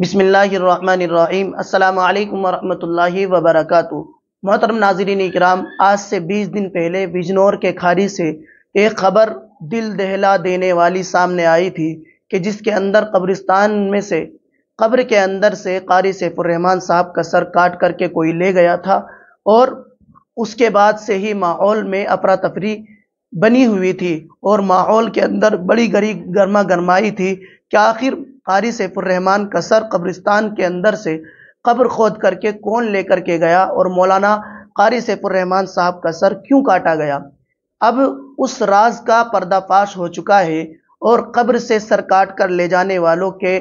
बिसमीम् अल्लाम वरहि वबरक मोहतरम नाजरीन इकराम आज से 20 दिन पहले बिजनौर के खारी से एक खबर दिल दहला देने वाली सामने आई थी कि जिसके अंदर कब्रिस्तान में से कब्र के अंदर से कारी सैफुररहमान साहब का सर काट करके कोई ले गया था और उसके बाद से ही माहौल में अपरा तफरी बनी हुई थी और माहौल के अंदर बड़ी गरी गर्मा गर्माई थी कि आखिर कारी सैफुररहमान सर कब्रिस्तान के अंदर से कब्र खोद करके कौन लेकर के गया और मौलाना कारी सैफुररहमान साहब का सर क्यों काटा गया अब उस राज का पर्दाफाश हो चुका है और कब्र से सर काट कर ले जाने वालों के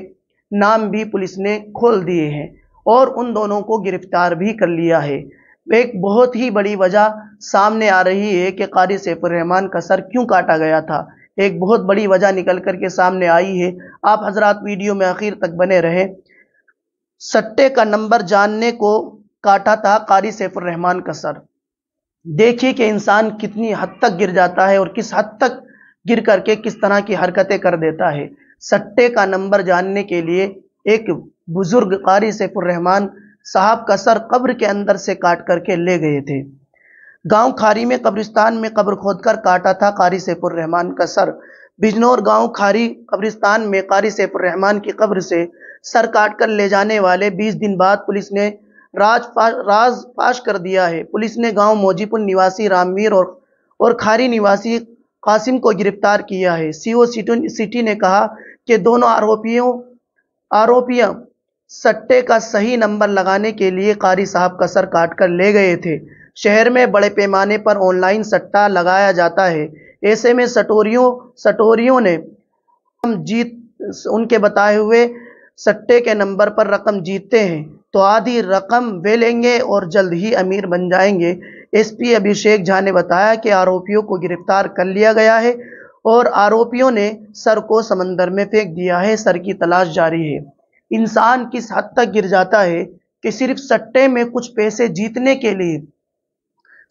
नाम भी पुलिस ने खोल दिए हैं और उन दोनों को गिरफ्तार भी कर लिया है एक बहुत ही बड़ी वजह सामने आ रही है कि कारी सैफुररहमान का सर क्यों काटा गया था एक बहुत बड़ी वजह निकल कर के सामने आई है आप हजरात वीडियो में आखिर तक बने रहें सट्टे का नंबर जानने को काटा था कारी सैफुररहमान का सर देखिए कि इंसान कितनी हद तक गिर जाता है और किस हद तक गिर करके किस तरह की हरकतें कर देता है सट्टे का नंबर जानने के लिए एक बुजुर्ग कारी सैफुररहमान साहब का सर कब्र के अंदर से काट करके ले गए थे गांव खारी में कब्रिस्तान में कब्र खोदकर काटा था कारी सैफुर रहमान का सर बिजनौर गांव खारी कब्रिस्तान में कारी सैफुर रहमान की कब्र से सर काट कर ले जाने वाले 20 दिन बाद पुलिस ने राज पा, राज फाश कर दिया है पुलिस ने गांव मोजीपुर निवासी रामवीर और और खारी निवासी कासिम को गिरफ्तार किया है सीओ सिटी ने कहा कि दोनों आरोपियों आरोपियों सट्टे का सही नंबर लगाने के लिए कारी साहब का सर काट कर ले गए थे शहर में बड़े पैमाने पर ऑनलाइन सट्टा लगाया जाता है ऐसे में सटोरियों सटोरियों ने हम जीत उनके बताए हुए सट्टे के नंबर पर रकम जीतते हैं तो आधी रकम वे लेंगे और जल्द ही अमीर बन जाएंगे एसपी अभिषेक झा ने बताया कि आरोपियों को गिरफ्तार कर लिया गया है और आरोपियों ने सर को समंदर में फेंक दिया है सर की तलाश जारी है इंसान किस हद तक गिर जाता है कि सिर्फ सट्टे में कुछ पैसे जीतने के लिए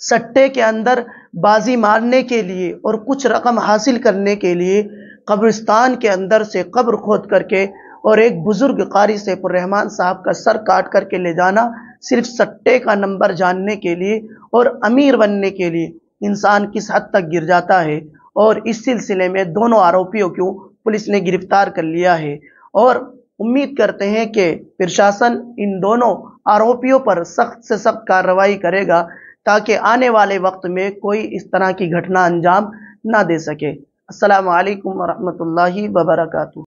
सट्टे के अंदर बाजी मारने के लिए और कुछ रकम हासिल करने के लिए कब्रिस्तान के अंदर से कब्र खोद करके और एक बुज़ुर्ग कारी रहमान साहब का सर काट करके ले जाना सिर्फ सट्टे का नंबर जानने के लिए और अमीर बनने के लिए इंसान किस हद तक गिर जाता है और इस सिलसिले में दोनों आरोपियों को पुलिस ने गिरफ्तार कर लिया है और उम्मीद करते हैं कि प्रशासन इन दोनों आरोपियों पर सख्त से सख्त कार्रवाई करेगा ताकि आने वाले वक्त में कोई इस तरह की घटना अंजाम ना दे सके असलकम वरहमल वबरकू